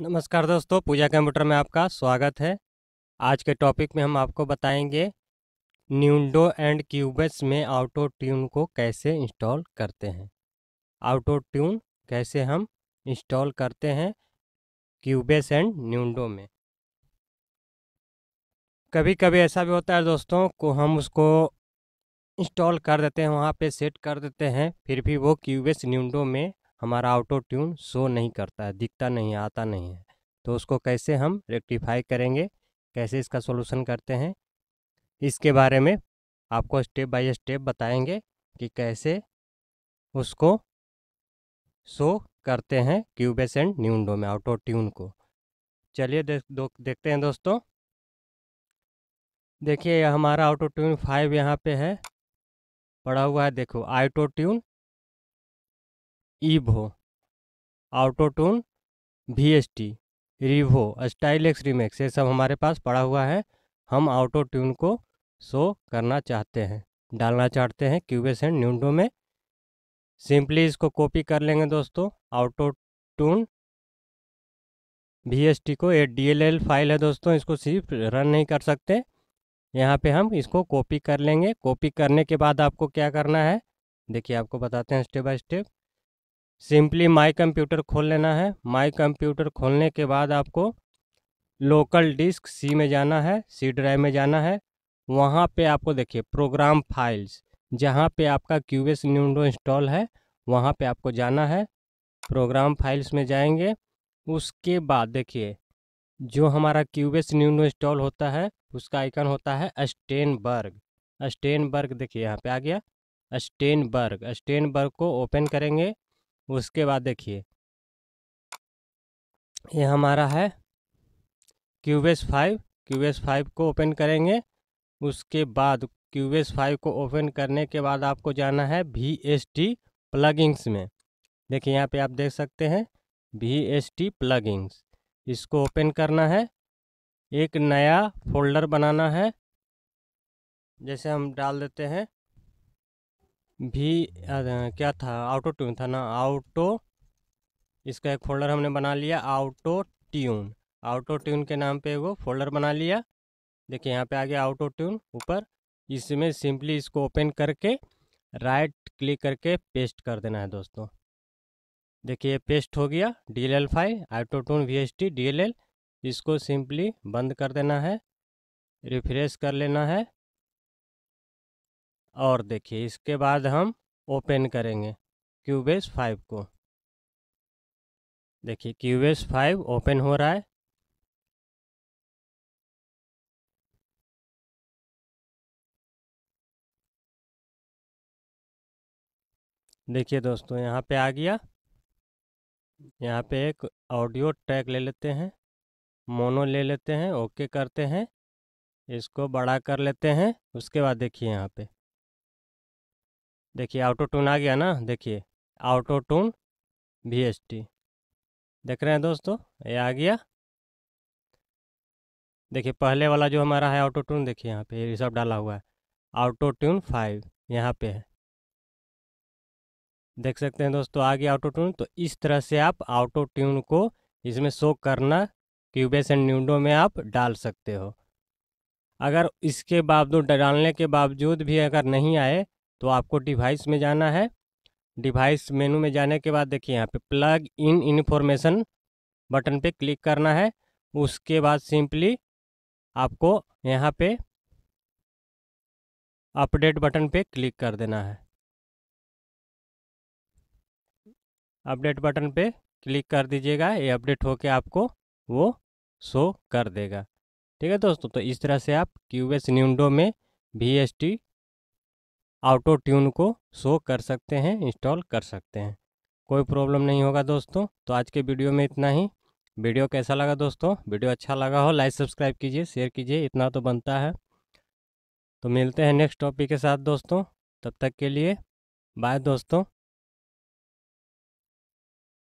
नमस्कार दोस्तों पूजा कंप्यूटर में आपका स्वागत है आज के टॉपिक में हम आपको बताएंगे न्यूडो एंड क्यूबेस में ऑटो ट्यून को कैसे इंस्टॉल करते हैं ऑटो ट्यून कैसे हम इंस्टॉल करते हैं क्यूबेस एंड न्यूडो में कभी कभी ऐसा भी होता है दोस्तों को हम उसको इंस्टॉल कर देते हैं वहाँ पे सेट कर देते हैं फिर भी वो क्यूबेस न्यूडो में हमारा ऑटो ट्यून शो नहीं करता है दिखता नहीं आता नहीं है तो उसको कैसे हम रेक्टिफाई करेंगे कैसे इसका सोल्यूशन करते हैं इसके बारे में आपको स्टेप बाय स्टेप बताएंगे कि कैसे उसको शो करते हैं क्यूबेस एंड न्यूडो में ऑटो ट्यून को चलिए देख दो देखते हैं दोस्तों देखिए हमारा ऑटो ट्यून फाइव यहाँ पे है पड़ा हुआ है देखो auto tune Evo autotune V S T Revo style X remix ये सब हमारे पास पड़ा हुआ है हम ऑटो ट्यून को शो करना चाहते हैं डालना चाहते हैं क्यूबेस एंड न्यूडो में सिंपली इसको कॉपी कर लेंगे दोस्तों auto tune V S T को ये डी एल एल फाइल है दोस्तों इसको सिर्फ रन नहीं कर सकते यहाँ पे हम इसको कॉपी कर लेंगे कॉपी करने के बाद आपको क्या करना है देखिए आपको बताते हैं step by step simply my computer खोल लेना है माई कंप्यूटर खोलने के बाद आपको लोकल डिस्क सी में जाना है सी ड्राइव में जाना है वहाँ पे आपको देखिए प्रोग्राम फाइल्स जहाँ पे आपका क्यूबेस न्यूडो इंस्टॉल है वहाँ पे आपको जाना है प्रोग्राम फाइल्स में जाएंगे उसके बाद देखिए जो हमारा क्यूबेस न्यूडो इंस्टॉल होता है उसका आइकन होता है अस्टेनबर्ग अस्टेनबर्ग देखिए यहाँ पे आ गया अस्टेनबर्ग अस्टेनबर्ग को ओपन करेंगे उसके बाद देखिए ये हमारा है क्यूबेस फाइव क्यूबेस फाइव को ओपन करेंगे उसके बाद क्यूबेस फाइव को ओपन करने के बाद आपको जाना है वी एस टी प्लगिंग्स में देखिए यहाँ पे आप देख सकते हैं वी एस टी प्लगिंग्स इसको ओपन करना है एक नया फोल्डर बनाना है जैसे हम डाल देते हैं भी आ, क्या था आउटो ट्यून था ना आउटो इसका एक फोल्डर हमने बना लिया आउटो ट्यून आउटो ट्यून के नाम पे वो फोल्डर बना लिया देखिए यहाँ पे आ गया आउटो ट्यून ऊपर इसमें सिंपली इसको ओपन करके राइट क्लिक करके पेस्ट कर देना है दोस्तों देखिए पेस्ट हो गया D L file auto tune V S T D L L इसको सिंपली बंद कर देना है रिफ्रेश कर लेना है और देखिए इसके बाद हम ओपन करेंगे क्यूबेस फाइव को देखिए क्यूबेस फाइव ओपन हो रहा है देखिए दोस्तों यहाँ पे आ गया यहाँ पे एक ऑडियो ट्रैक ले लेते हैं मोनो ले लेते हैं ओके करते हैं इसको बड़ा कर लेते हैं उसके बाद देखिए यहाँ पे देखिए ऑटो टून आ गया ना देखिए auto tune V S T देख रहे हैं दोस्तों ये आ गया देखिए पहले वाला जो हमारा है ऑटो टून देखिए यहाँ पे ये सब डाला हुआ है ऑटो ट्यून फाइव यहाँ पे है देख सकते हैं दोस्तों आ गया ऑटो टून तो इस तरह से आप ऑटो ट्यून को इसमें शो करना क्यूबेस एंड न्यूडो में आप डाल सकते हो अगर इसके बावजूद डालने के बावजूद भी अगर नहीं आए तो आपको डिवाइस में जाना है डिवाइस मेनू में जाने के बाद देखिए यहाँ पे प्लग इन इन्फॉर्मेशन बटन पे क्लिक करना है उसके बाद सिंपली आपको यहाँ पे अपडेट बटन पे क्लिक कर देना है अपडेट बटन पे क्लिक कर दीजिएगा ये अपडेट होके आपको वो शो कर देगा ठीक है दोस्तों तो इस तरह से आप क्यूएस न्यूडो में V S T auto tune को शो कर सकते हैं इंस्टॉल कर सकते हैं कोई प्रॉब्लम नहीं होगा दोस्तों तो आज के वीडियो में इतना ही वीडियो कैसा लगा दोस्तों वीडियो अच्छा लगा हो लाइक सब्सक्राइब कीजिए शेयर कीजिए इतना तो बनता है तो मिलते हैं नेक्स्ट टॉपिक के साथ दोस्तों तब तक के लिए बाय दोस्तों